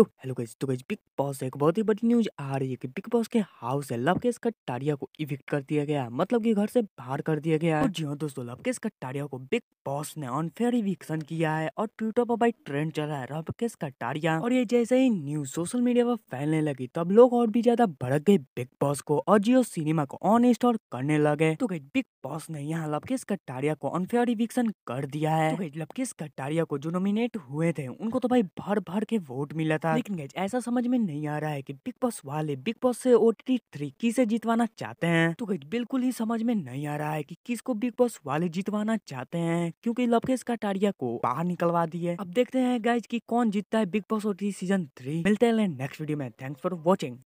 तो hello guys तो guys Bigg Boss एक बहुत ही बड़ी न्यूज आ रही है कि बिग बॉस के हाउस है लवकेश कटारिया को इविक्ट कर दिया गया मतलब कि घर से बाहर कर दिया गया है जी हाँ दोस्तों लवकेश कटारिया को बिग बॉस ने अनफेयर इविक्शन किया है और ट्विटर पर भाई ट्रेंड चल रहा है लवकेश कटारिया और ये जैसे ही न्यूज सोशल मीडिया पर फैलने लगी तब लोग और भी ज्यादा भड़क गए बिग बॉस को और जियो सिनेमा को ऑन इंस्टॉल करने लगे तो गई बिग बॉस ने यहाँ लवकेश कटारिया को अनफेयर इविक्शन कर दिया है तो लवकेश कटारिया को जो नॉमिनेट हुए थे उनको तो भाई भर भर के वोट मिला था साथ लेकिन गैज ऐसा समझ में नहीं आ रहा है कि बिग बॉस वाले बिग बॉस से ओ टी थ्री किसे जीतवाना चाहते हैं तो गैज बिल्कुल ही समझ में नहीं आ रहा है कि किसको बिग बॉस वाले जीतवाना चाहते हैं क्योंकि लवकेश कटारिया को बाहर निकलवा दिए अब देखते हैं गैज की कौन जीतता है Bigg Boss O season three मिलते हैं नेक्स्ट वीडियो में थैंक्स फॉर वॉचिंग